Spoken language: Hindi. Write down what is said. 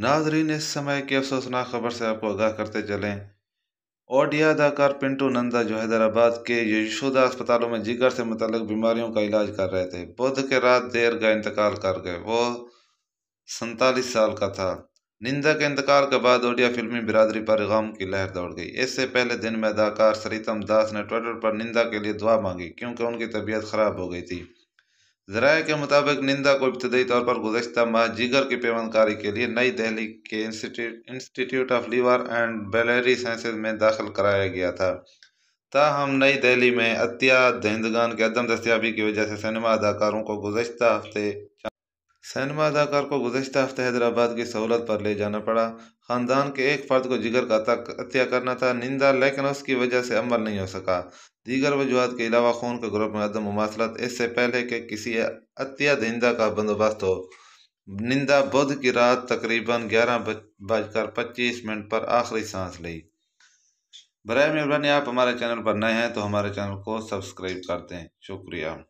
नाजरीन इस समय की अफसोसनाक खबर से आपको आगाह करते चलें ओडिया अदाकार पिंटू नंदा जो हैदराबाद के यशोदा अस्पतालों में जिगर से मतलब बीमारियों का इलाज कर रहे थे बुध के रात देर का इंतकाल कर गए वो सैतालीस साल का था निंदा के इंतकाल के बाद ओडिया फिल्मी बिरादरी पर गम की लहर दौड़ गई इससे पहले दिन में अदाकार सरीतम दास ने ट्विटर पर निंदा के लिए दुआ मांगी क्योंकि उनकी तबीयत खराब हो गई थी जराये के मुताबिक निंदा को इब्तदी तौर पर गुजशत माह जिगर की पैमानकारी के लिए नई दिल्ली के institute of liver and biliary sciences में दाखिल कराया गया था ताहम नई दिल्ली में अतिया दहंदगान के अदम दस्याबी की वजह से सिनेमा अदाकारों को गुजशत हफ्ते सैनमा अदाकार को गुजशत हफ्ते हैदराबाद की सहूलत पर ले जाना पड़ा खानदान के एक फर्द को जिगर का हत्या करना था निंदा लेकिन उसकी वजह से अमल नहीं हो सका दीगर वजूहत के अलावा खून के ग्रुप में अदम ममासलत इससे पहले कि किसी अत्या दिंदा का बंदोबस्त हो निंदा बुध की रात तकरीबन ग्यारह बजकर पच्चीस मिनट पर आखिरी सांस ली बर मेहरबानी आप हमारे चैनल पर नए हैं तो हमारे चैनल को सब्सक्राइब कर दें शुक्रिया